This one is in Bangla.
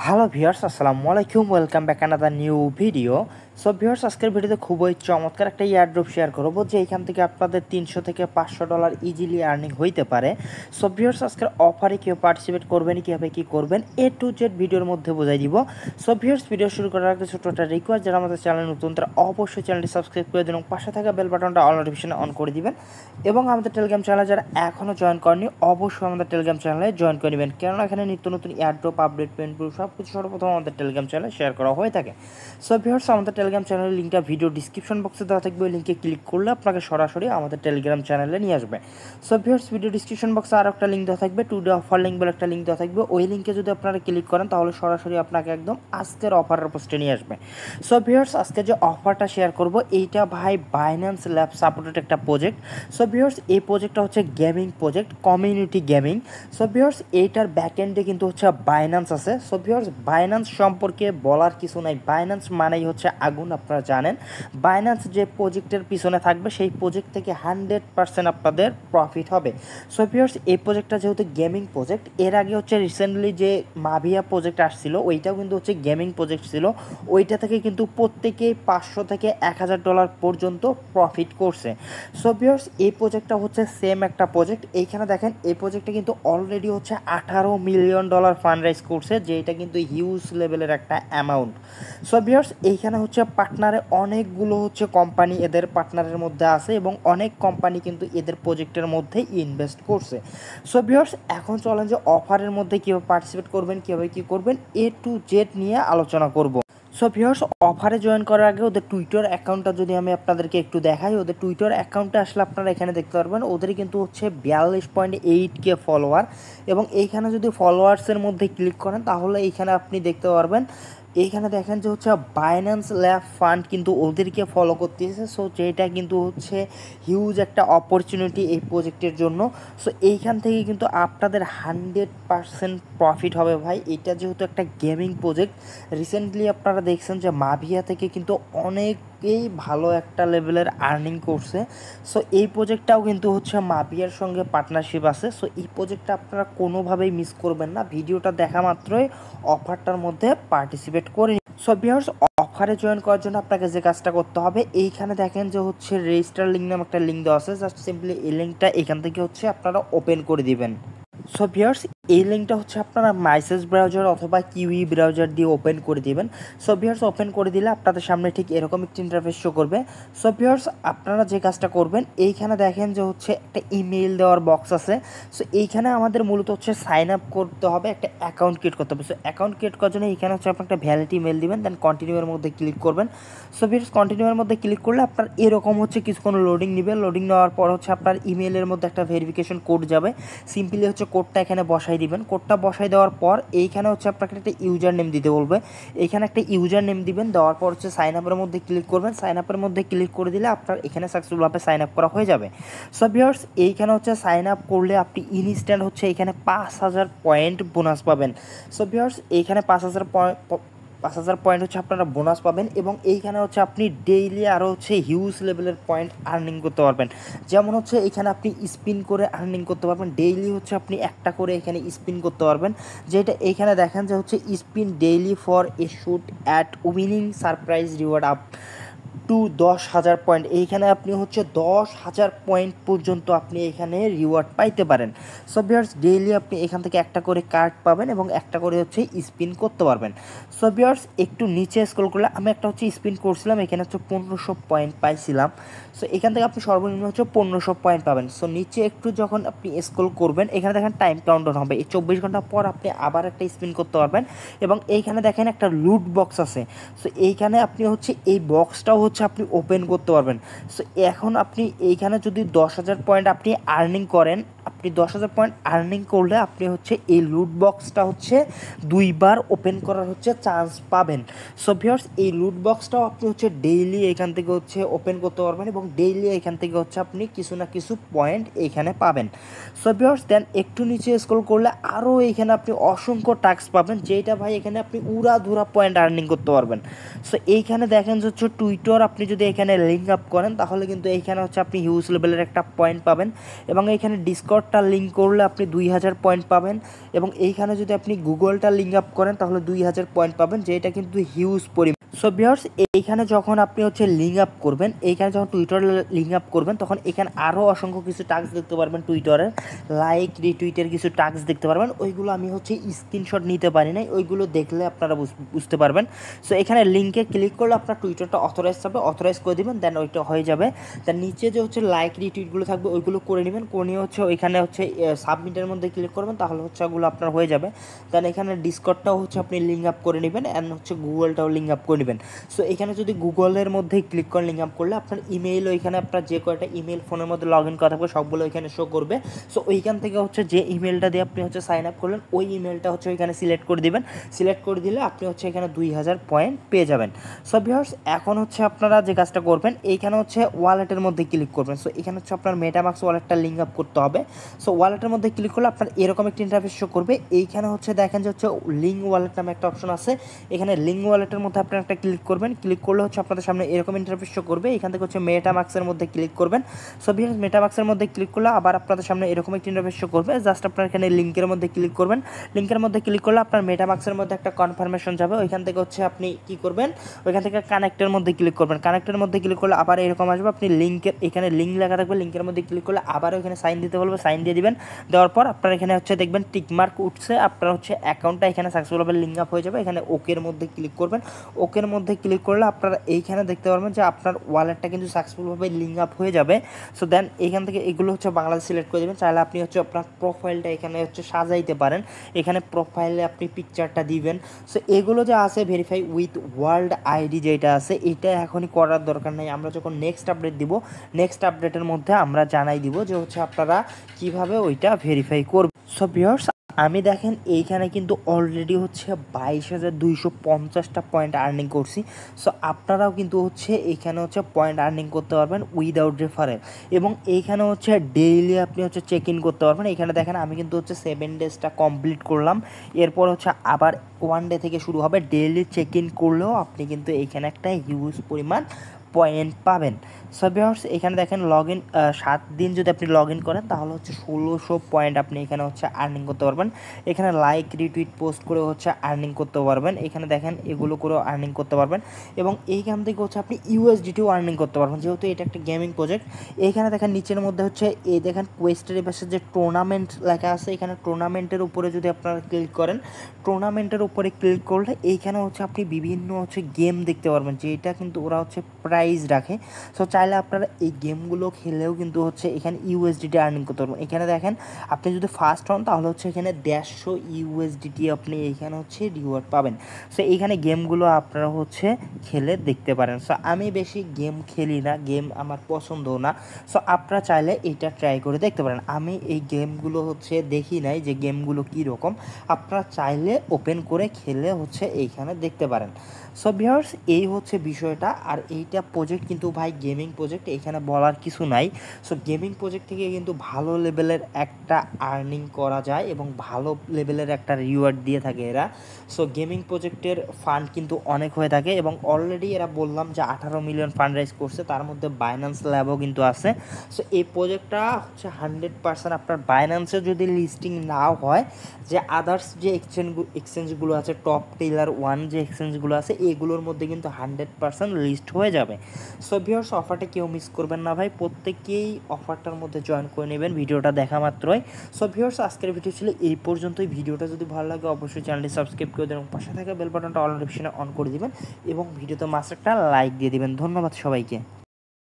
Halo viewers, assalamualaikum, welcome back another new video. সব ভিউয়ার্স আজকের ভিডিওতে খুবই চমৎকার একটা ড্রপ শেয়ার করবো যে এখান থেকে আপনাদের তিনশো থেকে পাঁচশো ডলার ইজিলি আর্নিং হইতে পারে সব ভিউয়ার্স আজকের অফারে কেউ পার্টিসিপেট করবেন কীভাবে কী করবেন এ টু জেড ভিডিওর মধ্যে বোঝাই দিব সব ভিউয়ার্স ভিডিও শুরু করার আগে ছোটো একটা রিকোয়েস্ট যারা আমাদের চ্যানেল নতুন তারা অবশ্যই চ্যানেলটি সাবস্ক্রাইব করে দিন এবং পাশে থাকা বেল বাটনটা অল নোটিফিকেশন অন করে দিবেন এবং আমাদের টেলিগ্রাম চ্যানেল যারা এখনও জয়েন করেনি অবশ্যই আমাদের টেলিগ্রাম চ্যানেলে জয়েন করে নেবেন কেননা এখানে নিত্য নতুন ড্রপ আপডেট পেন্ট সব কিছু সর্বপ্রথম আমাদের টেলিগ্রাম চ্যানেলে শেয়ার করা হয়ে থাকে সব ভিউয়ার্স আমাদের টেলিগ্রাম চ্যানেলের লিঙ্কটা ভিডিও ডিসক্রিপশন বক্সে দেওয়া থাকবে ওই লিঙ্কে ক্লিক করলে আপনাকে সরাসরি আমাদের টেলিগ্রাম চ্যানেলে নিয়ে আসবে সো ভিউয়ার্স ভিডিও ডিসক্রিপশন বক্সে আরও একটা লিঙ্ক দেওয়া থাকবে টু ডে অফার লিঙ্ক বলে একটা লিঙ্ক দেওয়া থাকবে ওই লিঙ্কে যদি আপনারা ক্লিক করেন তাহলে সরাসরি আপনাকে একদম আজকের অফারের পোস্টে নিয়ে আসবে সো ভিউয়ার্স আজকে যে অফারটা শেয়ার করব এইটা ভাই বাইন্যান্স ল্যাব সাপোর্টেড একটা প্রজেক্ট সো ভিউয়ার্স এই প্রজেক্টটা হচ্ছে gaming project community gaming so viewers এইটার ব্যাকএন্ডে কিন্তু হচ্ছে বাইন্যান্স আছে সো ভিউয়ার্স বাইন্যান্স সম্পর্কে বলার কিছু নাই বাইন্যান্স মানেই হচ্ছে আগুন আগুন আপনারা জানেন বাইন্যান্স যে প্রজেক্টের পিছনে থাকবে সেই প্রজেক্ট থেকে হান্ড্রেড পারসেন্ট আপনাদের প্রফিট হবে সো ভিউয়ার্স এই প্রজেক্টটা যেহেতু গেমিং প্রজেক্ট এর আগে হচ্ছে রিসেন্টলি যে মাভিয়া প্রজেক্ট আসছিল ওইটাও কিন্তু হচ্ছে গেমিং প্রজেক্ট ছিল ওইটা থেকে কিন্তু প্রত্যেকেই পাঁচশো থেকে এক হাজার ডলার পর্যন্ত প্রফিট করছে সো ভিউয়ার্স এই প্রজেক্টটা হচ্ছে সেম একটা প্রজেক্ট এইখানে দেখেন এই প্রজেক্টটা কিন্তু অলরেডি হচ্ছে আঠারো মিলিয়ন ডলার ফান্ড রাইজ করছে যে এটা কিন্তু হিউজ লেভেলের একটা অ্যামাউন্ট সো ভিউয়ার্স এইখানে হচ্ছে হচ্ছে পার্টনারে অনেকগুলো হচ্ছে কোম্পানি এদের পার্টনারের মধ্যে আছে এবং অনেক কোম্পানি কিন্তু এদের প্রজেক্টের মধ্যে ইনভেস্ট করছে সো ভিউয়ার্স এখন চলেন যে অফারের মধ্যে কীভাবে পার্টিসিপেট করবেন কীভাবে কী করবেন এ টু জেড নিয়ে আলোচনা করব সো ভিউয়ার্স অফারে জয়েন করার আগে ওদের টুইটার অ্যাকাউন্টটা যদি আমি আপনাদেরকে একটু দেখাই ওদের টুইটার অ্যাকাউন্টে আসলে আপনারা এখানে দেখতে পারবেন ওদের কিন্তু হচ্ছে বিয়াল্লিশ পয়েন্ট এইট কে ফলোয়ার এবং এইখানে যদি ফলোয়ার্সের মধ্যে ক্লিক করেন তাহলে এইখানে আপনি দেখতে পারবেন এইখানে দেখেন যে হচ্ছে বাইন্যান্স ল্যাব ফান্ড কিন্তু ওদেরকে ফলো করতেছে সো যেটা কিন্তু হচ্ছে হিউজ একটা অপরচুনিটি এই প্রজেক্টের জন্য সো এইখান থেকে কিন্তু আপনাদের হান্ড্রেড পারসেন্ট প্রফিট হবে ভাই এটা যেহেতু একটা গেমিং প্রজেক্ট রিসেন্টলি আপনারা দেখছেন যে মাভিয়া থেকে কিন্তু অনেক থেকেই ভালো একটা লেভেলের আর্নিং করছে সো এই প্রজেক্টটাও কিন্তু হচ্ছে মাপিয়ার সঙ্গে পার্টনারশিপ আছে সো এই প্রজেক্টটা আপনারা কোনোভাবেই মিস করবেন না ভিডিওটা দেখা মাত্রই অফারটার মধ্যে পার্টিসিপেট করে সো বিহার্স অফারে জয়েন করার জন্য আপনাকে যে কাজটা করতে হবে এইখানে দেখেন যে হচ্ছে রেজিস্টার লিঙ্ক নাম একটা লিঙ্ক দেওয়া আছে জাস্ট সিম্পলি এই লিঙ্কটা এখান থেকে হচ্ছে আপনারা ওপেন করে দিবেন সো ভিয়ার্স এই লিঙ্কটা হচ্ছে আপনারা মাইসেস ব্রাউজার অথবা কিউই ব্রাউজার দিয়ে ওপেন করে দিবেন সো ভিয়ার্স ওপেন করে দিলে আপনাদের সামনে ঠিক এরকম একটি ইন্টারফেস শো করবে সো ভিয়ার্স আপনারা যে কাজটা করবেন এইখানে দেখেন যে হচ্ছে একটা ইমেল দেওয়ার বক্স আছে সো এইখানে আমাদের মূলত হচ্ছে সাইন আপ করতে হবে একটা অ্যাকাউন্ট ক্রিয়েট করতে হবে সো অ্যাকাউন্ট ক্রিয়েট করার জন্য এইখানে হচ্ছে আপনি একটা ভ্যালিড ইমেল দিবেন দেন কন্টিনিউয়ের মধ্যে ক্লিক করবেন সো ভিয়ার্স কন্টিনিউয়ের মধ্যে ক্লিক করলে আপনার এরকম হচ্ছে কিছু কোনো লোডিং নেবে লোডিং নেওয়ার পর হচ্ছে আপনার ইমেলের মধ্যে একটা ভেরিফিকেশন কোড যাবে সিম্পলি হচ্ছে কোড কোডটা এখানে বসাই দিবেন কোডটা বসাই দেওয়ার পর এইখানে হচ্ছে আপনাকে একটা ইউজার নেম দিতে বলবে এখানে একটা ইউজার নেম দিবেন দেওয়ার পর হচ্ছে সাইন আপের মধ্যে ক্লিক করবেন সাইন আপের মধ্যে ক্লিক করে দিলে আপনার এখানে সাকসেসফুলভাবে সাইন আপ করা হয়ে যাবে সো ভিউয়ার্স এইখানে হচ্ছে সাইন আপ করলে আপনি ইনস্ট্যান্ট হচ্ছে এখানে পাঁচ হাজার পয়েন্ট বোনাস পাবেন সো ভিউয়ার্স এইখানে পাঁচ হাজার পাঁচ হাজার পয়েন্ট হচ্ছে আপনারা বোনাস পাবেন এবং এইখানে হচ্ছে আপনি ডেইলি আরও হচ্ছে হিউজ লেভেলের পয়েন্ট আর্নিং করতে পারবেন যেমন হচ্ছে এখানে আপনি স্পিন করে আর্নিং করতে পারবেন ডেইলি হচ্ছে আপনি একটা করে এখানে স্পিন করতে পারবেন যেটা এখানে দেখেন যে হচ্ছে spin daily for a shoot at winning surprise reward up to দশ হাজার পয়েন্ট এইখানে আপনি হচ্ছে দশ হাজার পয়েন্ট পর্যন্ত আপনি এখানে রিওয়ার্ড পাইতে পারেন সো বিয়ার্স ডেইলি আপনি এখান থেকে একটা করে কার্ড পাবেন এবং একটা করে হচ্ছে স্পিন করতে পারবেন সো বিয়ার্স একটু নিচে স্কোল করলে আমি একটা হচ্ছে স্পিন করছিলাম এখানে হচ্ছে পনেরোশো পয়েন্ট পাইছিলাম সো এখান থেকে আপনি সর্বনিম্ন হচ্ছে পনেরোশো পয়েন্ট পাবেন সো নিচে একটু যখন আপনি স্কোল করবেন এখানে দেখেন টাইম কাউন্টন হবে এই চব্বিশ ঘন্টা পর আপনি আবার একটা স্পিন করতে পারবেন এবং এইখানে দেখেন একটা লুট বক্স আছে সো এইখানে আপনি হচ্ছে এই বক্সটাও হচ্ছে আপনি ওপেন করতে পারবেন সো এখন আপনি এইখানে যদি দশ হাজার পয়েন্ট আপনি আর্নিং করেন আপনি দশ হাজার পয়েন্ট আর্নিং করলে আপনি হচ্ছে এই লুট বক্সটা হচ্ছে দুইবার ওপেন করার হচ্ছে চান্স পাবেন সো ভিওর্স এই লুট বক্সটাও আপনি হচ্ছে ডেইলি এখান থেকে হচ্ছে ওপেন করতে পারবেন এবং ডেইলি এখান থেকে হচ্ছে আপনি কিছু না কিছু পয়েন্ট এখানে পাবেন সো ভিওর্স দেন একটু নিচে স্কোল করলে আরও এখানে আপনি অসংখ্য টাস্ক পাবেন যেটা ভাই এখানে আপনি উড়া ধুরা পয়েন্ট আর্নিং করতে পারবেন সো এইখানে দেখেন যে হচ্ছে টুইটার আপনি যদি এখানে লিঙ্ক আপ করেন তাহলে কিন্তু এইখানে হচ্ছে আপনি হিউজ লেভেলের একটা পয়েন্ট পাবেন এবং এখানে ডিসকর্ড ডটটা লিঙ্ক করলে আপনি দুই হাজার পয়েন্ট পাবেন এবং এইখানে যদি আপনি গুগলটা লিঙ্ক আপ করেন তাহলে দুই হাজার পয়েন্ট পাবেন যেটা কিন্তু হিউজ পরিমাণ সো বিয়ার্স এইখানে যখন আপনি হচ্ছে লিঙ্ক আপ করবেন এইখানে যখন টুইটার লিঙ্ক আপ করবেন তখন এখানে আরও অসংখ্য কিছু টাস্ক দেখতে পারবেন টুইটারের লাইক রিটুইটের কিছু টাস্ক দেখতে পারবেন ওইগুলো আমি হচ্ছে স্ক্রিনশট নিতে পারি নাই ওইগুলো দেখলে আপনারা বুঝতে পারবেন সো এখানে লিঙ্কে ক্লিক করলে আপনার টুইটারটা অথরাইজ হবে অথরাইজ করে দেবেন দেন ওইটা হয়ে যাবে দেন নিচে যে হচ্ছে লাইক রিটুইটগুলো থাকবে ওইগুলো করে নেবেন করে হচ্ছে ওইখানে হচ্ছে সাবমিটের মধ্যে ক্লিক করবেন তাহলে হচ্ছে ওগুলো আপনার হয়ে যাবে দেন এখানে ডিসকটটাও হচ্ছে আপনি লিঙ্ক আপ করে নেবেন অ্যান্ড হচ্ছে গুগলটাও লিঙ্ক আপ করে নেবেন নেবেন সো এখানে যদি গুগলের মধ্যে ক্লিক করে লিঙ্ক আপ করলে আপনার ইমেইল ওইখানে আপনার যে কয়েকটা ইমেল ফোনের মধ্যে লগ ইন করা থাকবে সবগুলো ওইখানে শো করবে সো ওইখান থেকে হচ্ছে যে ইমেলটা দিয়ে আপনি হচ্ছে সাইন আপ করলেন ওই ইমেলটা হচ্ছে ওইখানে সিলেক্ট করে দিবেন সিলেক্ট করে দিলে আপনি হচ্ছে এখানে দুই হাজার পয়েন্ট পেয়ে যাবেন সো ভিউয়ার্স এখন হচ্ছে আপনারা যে কাজটা করবেন এইখানে হচ্ছে ওয়ালেটের মধ্যে ক্লিক করবেন সো এখানে হচ্ছে আপনার মেটামাক্স ওয়ালেটটা লিঙ্ক আপ করতে হবে সো ওয়ালেটের মধ্যে ক্লিক করলে আপনার এরকম একটি ইন্টারফেস শো করবে এইখানে হচ্ছে দেখেন যে হচ্ছে লিঙ্ক ওয়ালেট নামে একটা অপশন আছে এখানে লিঙ্ক ওয়ালেটের মধ্যে আপনার একটা ক্লিক করবেন ক্লিক করলে হচ্ছে আপনাদের সামনে এরকম ইন্টারফেস শো করবে এখান থেকে হচ্ছে মেটামাক্সের মধ্যে ক্লিক করবেন সো মেটা মার্ক্সের মধ্যে ক্লিক করলে আবার আপনাদের সামনে এরকম একটি ইন্টারফেস শো করবে জাস্ট আপনার এখানে লিঙ্কের মধ্যে ক্লিক করবেন লিঙ্কের মধ্যে ক্লিক করলে আপনার মেটামাক্সের মধ্যে একটা কনফার্মেশন যাবে ওইখান থেকে হচ্ছে আপনি কি করবেন ওইখান থেকে কানেক্টের মধ্যে ক্লিক করবেন কানেক্টের মধ্যে ক্লিক করলে আবার এরকম আসবে আপনি লিঙ্কের এখানে লিঙ্ক লেখা থাকবে লিঙ্কের মধ্যে ক্লিক করলে আবার ওইখানে সাইন দিতে বলবে সাইন দিয়ে দিবেন দেওয়ার পর আপনার এখানে হচ্ছে দেখবেন টিকমার্ক উঠছে আপনার হচ্ছে অ্যাকাউন্টটা এখানে সাকসেসফুলভাবে লিঙ্ক আপ হয়ে যাবে এখানে ওকের মধ্যে ক্লিক করবেন ওকে লিঙ্কের মধ্যে ক্লিক করলে আপনারা এইখানে দেখতে পারবেন যে আপনার ওয়ালেটটা কিন্তু সাকসেসফুলভাবে লিঙ্ক আপ হয়ে যাবে সো দেন এখান থেকে এগুলো হচ্ছে বাংলা সিলেক্ট করে দেবেন চাইলে আপনি হচ্ছে আপনার প্রোফাইলটা এখানে হচ্ছে সাজাইতে পারেন এখানে প্রোফাইলে আপনি পিকচারটা দিবেন সো এগুলো যে আছে ভেরিফাই উইথ ওয়ার্ল্ড আইডি যেটা আছে এটা এখনই করার দরকার নেই আমরা যখন নেক্সট আপডেট দিব নেক্সট আপডেটের মধ্যে আমরা জানাই দিব যে হচ্ছে আপনারা কিভাবে ওইটা ভেরিফাই করবেন সো বিহার্স আমি দেখেন এইখানে কিন্তু অলরেডি হচ্ছে বাইশ হাজার দুইশো পঞ্চাশটা পয়েন্ট আর্নিং করছি সো আপনারাও কিন্তু হচ্ছে এইখানে হচ্ছে পয়েন্ট আর্নিং করতে পারবেন উইদাউট রেফারেল এবং এইখানে হচ্ছে ডেইলি আপনি হচ্ছে চেক ইন করতে পারবেন এখানে দেখেন আমি কিন্তু হচ্ছে সেভেন ডেজটা কমপ্লিট করলাম এরপর হচ্ছে আবার ওয়ান ডে থেকে শুরু হবে ডেইলি চেক ইন করলেও আপনি কিন্তু এইখানে একটা হিউজ পরিমাণ পয়েন্ট পাবেন সো এখানে দেখেন লগ ইন সাত দিন যদি আপনি লগ ইন করেন তাহলে হচ্ছে ষোলোশো পয়েন্ট আপনি এখানে হচ্ছে আর্নিং করতে পারবেন এখানে লাইক রিটুইট পোস্ট করে হচ্ছে আর্নিং করতে পারবেন এখানে দেখেন এগুলো করে আর্নিং করতে পারবেন এবং এইখান থেকে হচ্ছে আপনি ইউএসডিটিও আর্নিং করতে পারবেন যেহেতু এটা একটা গেমিং প্রজেক্ট এখানে দেখেন নিচের মধ্যে হচ্ছে এই দেখেন কোয়েস্টের পাশে যে টুর্নামেন্ট লেখা আছে এখানে টুর্নামেন্টের উপরে যদি আপনারা ক্লিক করেন টুর্নামেন্টের উপরে ক্লিক করলে এইখানে হচ্ছে আপনি বিভিন্ন হচ্ছে গেম দেখতে পারবেন যেটা কিন্তু ওরা হচ্ছে প্রাইজ রাখে সো চাইলে আপনারা এই গেমগুলো খেলেও কিন্তু হচ্ছে এখানে ইউএসডিটি আর্নিং করতে পারবেন এখানে দেখেন আপনি যদি ফার্স্ট হন তাহলে হচ্ছে এখানে দেড়শো ইউএসডিটি আপনি এখানে হচ্ছে রিওয়ার্ড পাবেন সো এইখানে গেমগুলো আপনারা হচ্ছে খেলে দেখতে পারেন সো আমি বেশি গেম খেলি না গেম আমার পছন্দ না সো আপনারা চাইলে এটা ট্রাই করে দেখতে পারেন আমি এই গেমগুলো হচ্ছে দেখি নাই যে গেমগুলো কী রকম আপনারা চাইলে ওপেন করে খেলে হচ্ছে এইখানে দেখতে পারেন সো ভিউয়ার্স এই হচ্ছে বিষয়টা আর এইটা প্রজেক্ট কিন্তু ভাই গেমিং প্রজেক্ট এখানে বলার কিছু নাই সো গেমিং প্রজেক্ট থেকে কিন্তু ভালো লেভেলের একটা আর্নিং করা যায় এবং ভালো লেভেলের একটা রিওয়ার্ড দিয়ে থাকে এরা সো গেমিং প্রজেক্টের ফান্ড কিন্তু অনেক হয়ে থাকে এবং অলরেডি এরা বললাম যে আঠারো মিলিয়ন ফান্ড রাইজ করছে তার মধ্যে বাইন্যান্স ল্যাবও কিন্তু আছে সো এই প্রজেক্টটা হচ্ছে হান্ড্রেড পার্সেন্ট আপনার বাইন্যান্সে যদি লিস্টিং নাও হয় যে আদার্স যে এক্সচেঞ্জ এক্সচেঞ্জগুলো আছে টপ টেলার ওয়ান যে এক্সচেঞ্জগুলো আছে এগুলোর মধ্যে কিন্তু হান্ড্রেড পার্সেন্ট লিস্ট হয়ে যাবে সো ভিওর্স অফার অফারটা কেউ মিস করবেন না ভাই প্রত্যেকেই অফারটার মধ্যে জয়েন করে নেবেন ভিডিওটা দেখা মাত্রই সো ভিউর্স আজকের ভিডিও ছিল এই পর্যন্তই ভিডিওটা যদি ভালো লাগে অবশ্যই চ্যানেলটি সাবস্ক্রাইব করে দেবেন পাশে থাকা বেল বাটনটা অল নোটিফিকেশনে অন করে দিবেন এবং ভিডিওতে মাস্টারটা লাইক দিয়ে দিবেন ধন্যবাদ সবাইকে